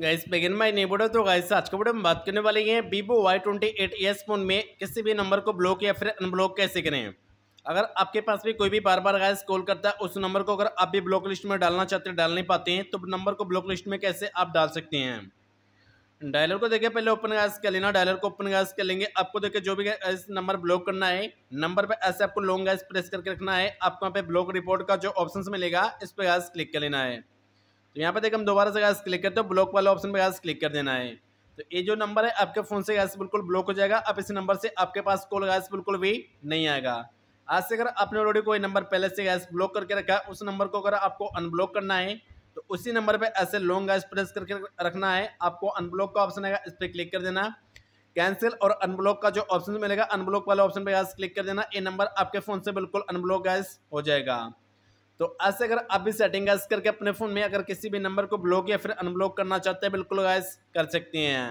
guys begin माई नेबोड तो guys आज के वीडियो में बात करने वाले हैं Vivo Y twenty eight S phone में किसी भी नंबर को ब्लॉक या फिर अनब्लॉक कैसे करें अगर आपके पास भी कोई भी बार बार गाइस कॉल करता है उस नंबर को अगर आप भी ब्लॉक लिस्ट में डालना चाहते हैं डाल नहीं पाते हैं तो नंबर को ब्लॉक लिस्ट में कैसे आप डाल सकते हैं डायलर को देखिए पहले ओपन गैस कर लेना डायलर को ओपन गैस कर लेंगे आपको देखिए जो भी नंबर ब्लॉक करना है नंबर पर ऐसे आपको लॉन्ग गैस प्रेस करके रखना है आपको यहाँ पे ब्लॉक रिपोर्ट का जो ऑप्शन मिलेगा इस पर गैस क्लिक कर लेना है तो यहाँ पर देखिए हम दोबारा से गैस क्लिक करते हो ब्लॉक वाले ऑप्शन पर गैस क्लिक कर देना है तो ये जो नंबर है आपके फ़ोन से गैस बिल्कुल ब्लॉक हो जाएगा अब इस नंबर से आपके पास कॉल गैस बिल्कुल भी नहीं आएगा आज से अगर आपने ऑलरेडी कोई नंबर पहले से गैस ब्लॉक करके रखा है उस नंबर को अगर आपको अनब्लॉक करना है तो उसी नंबर पे ऐसे लॉन्ग गैस प्रेस करके रखना है आपको अनब्लॉक का ऑप्शन आएगा इस पर क्लिक कर देना कैंसिल और अनब्लॉक का जो ऑप्शन मिलेगा अनब्लॉक वाले ऑप्शन पे गैस क्लिक कर देना ये नंबर आपके फ़ोन से बिल्कुल अनब्लॉक गैस हो जाएगा तो ऐसे अगर आप भी सेटिंग करके अपने फ़ोन में अगर किसी भी नंबर को ब्लॉक या फिर अनब्लॉक करना चाहते हैं बिल्कुल गैस कर सकती हैं